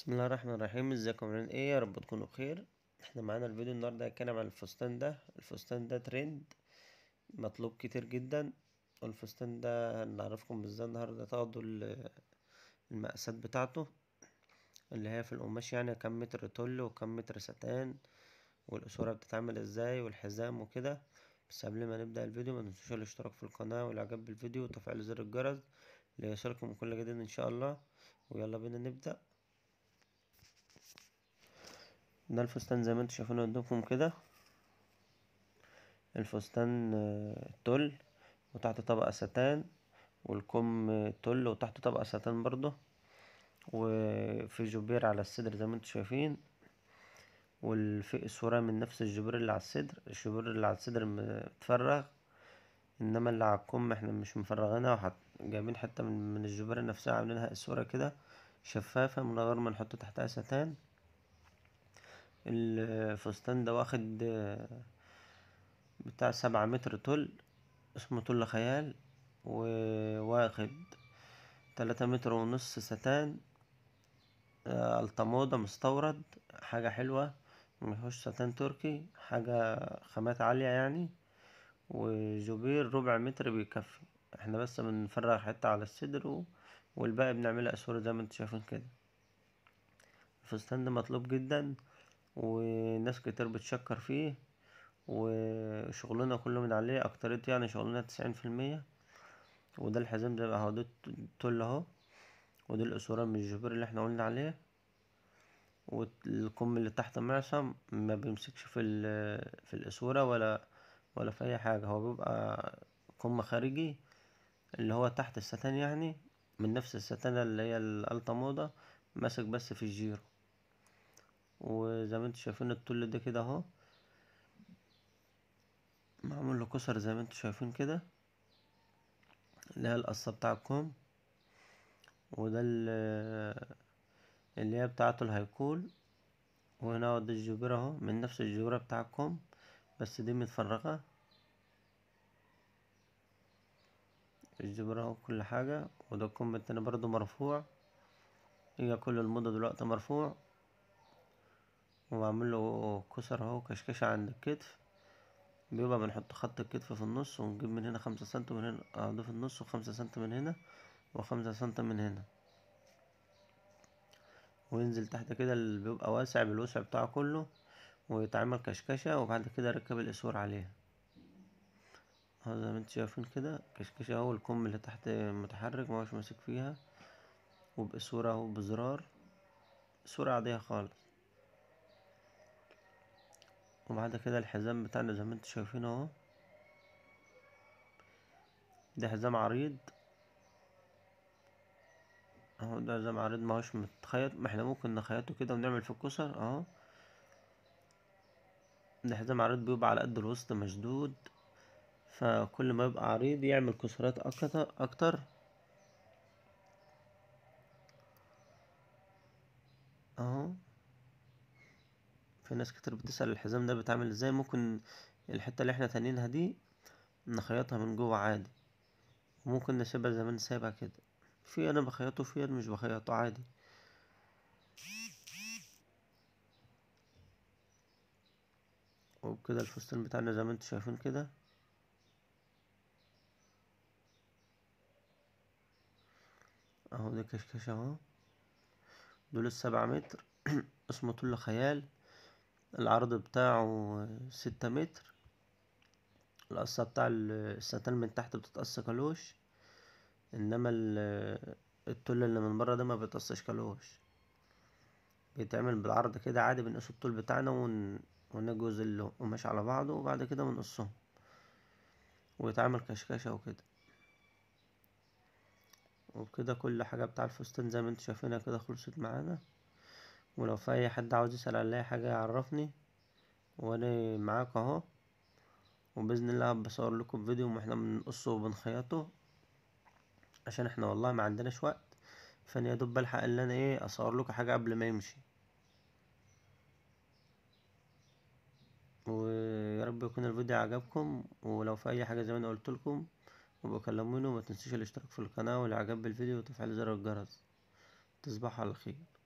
بسم الله الرحمن الرحيم ازيكم عاملين ايه يا رب تكونوا بخير احنا معانا الفيديو النهارده هنتكلم عن الفستان ده الفستان ده ترند مطلوب كتير جدا والفستان ده هنعرفكم ازاي النهارده تاخدوا المقاسات بتاعته اللي هي في القماش يعني كم متر تل وكم متر ستان والاسوره بتتعمل ازاي والحزام وكده بس قبل ما نبدا الفيديو ما تنسوش الاشتراك في القناه والاعجاب بالفيديو وتفعيل زر الجرس ليصلكم كل جديد ان شاء الله ويلا بينا نبدا ده الفستان زي ما انتوا شايفينه قدامكم كده الفستان آه، تل وتحت طبقة ستان والكم آه، تل وتحت طبقة ستان برضه وفي جبير على الصدر زي ما انتوا شايفين والفئ صورة من نفس الجبير اللي على الصدر الجبير اللي على الصدر متفرغ انما اللي على الكم احنا مش مفرغينها وحط جايبين حتة من, الجبير نفسها عاملينها الصورة كده شفافة من غير ما نحط تحتها ستان الفستان ده واخد بتاع سبعة متر طول اسمه طول خيال وواخد تلاتة متر ونص ستان آه، الطموده مستورد حاجة حلوة مفيهوش ستان تركي حاجة خامات عالية يعني وجبير ربع متر بيكفي احنا بس بنفرغ حتة على الصدر والباقي بنعملها اسور زي ما انتوا شايفين كده الفستان ده مطلوب جدا وناس كتير بتشكر فيه وشغلنا كله من عليه اكتريت يعني شغلنا تسعين في المية وده الحزام زي هو ده التل اهو ودي الاسوره من الجبر اللي احنا قلنا عليه والكم اللي تحت المعصم ما بيمسكش في في الاسوره ولا ولا في اي حاجه هو بيبقى كم خارجي اللي هو تحت الستان يعني من نفس الستانة اللي هي الالتا موضة ماسك بس في الجيرو وزي ما انتوا شايفين الطول ده كده اهو معمول له كسر زي ما انتوا شايفين كده اللي هي القصة بتاع الكوم وده اللي هي بتاعته الهيكول وهنا ده الجبره اهو من نفس الجبره بتاع الكوم بس دي متفرغة الجبره اهو كل حاجة وده الكوم التاني برضو مرفوع هي كل المدة دلوقتي مرفوع وبعمل له كسر اهو كشكشة عند الكتف بيبقى بنحط خط الكتف في النص ونجيب من هنا خمسة سنت من هنا اضيف اه، النص وخمسة سنت من هنا وخمسة سنت من هنا وينزل تحت كده اللي بيبقى واسع بالوسع بتاعه كله ويتعمل كشكشة وبعد كده ركب الاسور عليها هذا اه، زي ما انتوا شايفين كده كشكشة اهو الكم اللي تحت متحرك مهوش ماسك فيها وباسورة اهو بزرار صورة عادية خالص وبعد كده الحزام بتاعنا زي ما انتوا شايفين اهو ده حزام عريض اهو ده حزام عريض ماهوش متخيط ما احنا ممكن نخيطه كده ونعمل فيه الكسر اهو ده حزام عريض بيبقى على قد الوسط مشدود فكل ما يبقى عريض يعمل كسرات اكتر اكتر اهو في ناس كتير بتسأل الحزام ده بيتعمل ازاي ممكن الحتة اللي احنا تانيينها دي نخيطها من جوه عادي ممكن نسيبها زي ما نسيبها كده في انا بخيطه في انا مش بخيطه عادي وبكده الفستان بتاعنا زي ما انتم شايفين كده اهو ده كشكش اهو دول السبعة متر اسمه طول خيال العرض بتاعه ستة متر القصة بتاع الستان من تحت بتتقص كالوش انما التل اللي من بره ده ما بيتقصش كالوش بيتعمل بالعرض كده عادي بنقص الطول بتاعنا ون... ونجوز القماش على بعضه وبعد كده بنقصهم ويتعمل كشكشة وكده وبكده كل حاجة بتاع الفستان زي ما انتوا شايفينها كده خلصت معانا ولو في اي حد عاوز يسأل على اي حاجة يعرفني وانا معاك اهو وباذن الله بصور لكم فيديو واحنا بنقصه وبنخيطه عشان احنا والله ما عندناش وقت فانا يا دوب بلحق ان انا ايه اصور لكم حاجه قبل ما يمشي ويا رب يكون الفيديو عجبكم ولو في اي حاجه زي ما انا قلت لكم وبكلموني وما تنسوش الاشتراك في القناه والاعجاب بالفيديو وتفعيل زر الجرس تصبحوا على خير